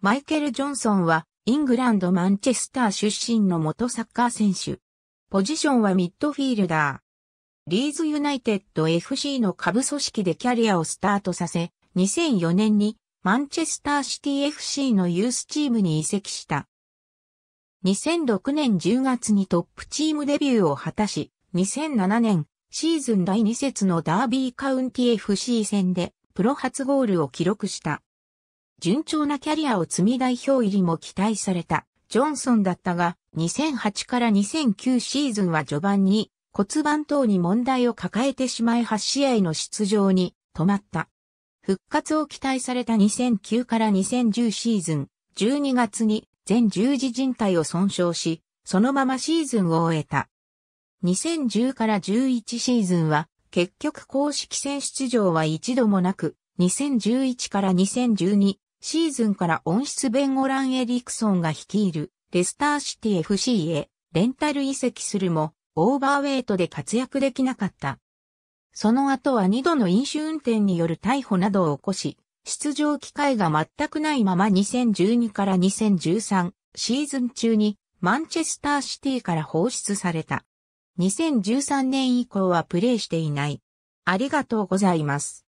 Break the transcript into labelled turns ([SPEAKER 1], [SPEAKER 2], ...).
[SPEAKER 1] マイケル・ジョンソンは、イングランド・マンチェスター出身の元サッカー選手。ポジションはミッドフィールダー。リーズユナイテッド FC の下部組織でキャリアをスタートさせ、2004年にマンチェスターシティ FC のユースチームに移籍した。2006年10月にトップチームデビューを果たし、2007年シーズン第2節のダービーカウンティ FC 戦でプロ初ゴールを記録した。順調なキャリアを積み代表入りも期待された、ジョンソンだったが、2008から2009シーズンは序盤に骨盤等に問題を抱えてしまい8試合の出場に止まった。復活を期待された2009から2010シーズン12月に全十字靭帯を損傷し、そのままシーズンを終えた。2010から11シーズンは結局公式戦出場は一度もなく、2011から2012シーズンから温室弁護ラン・エリクソンが率いるレスターシティ FC へレンタル移籍するもオーバーウェイトで活躍できなかった。その後は2度の飲酒運転による逮捕などを起こし、出場機会が全くないまま2012から2013シーズン中にマンチェスターシティから放出された。2013年以降はプレーしていない。ありがとうございます。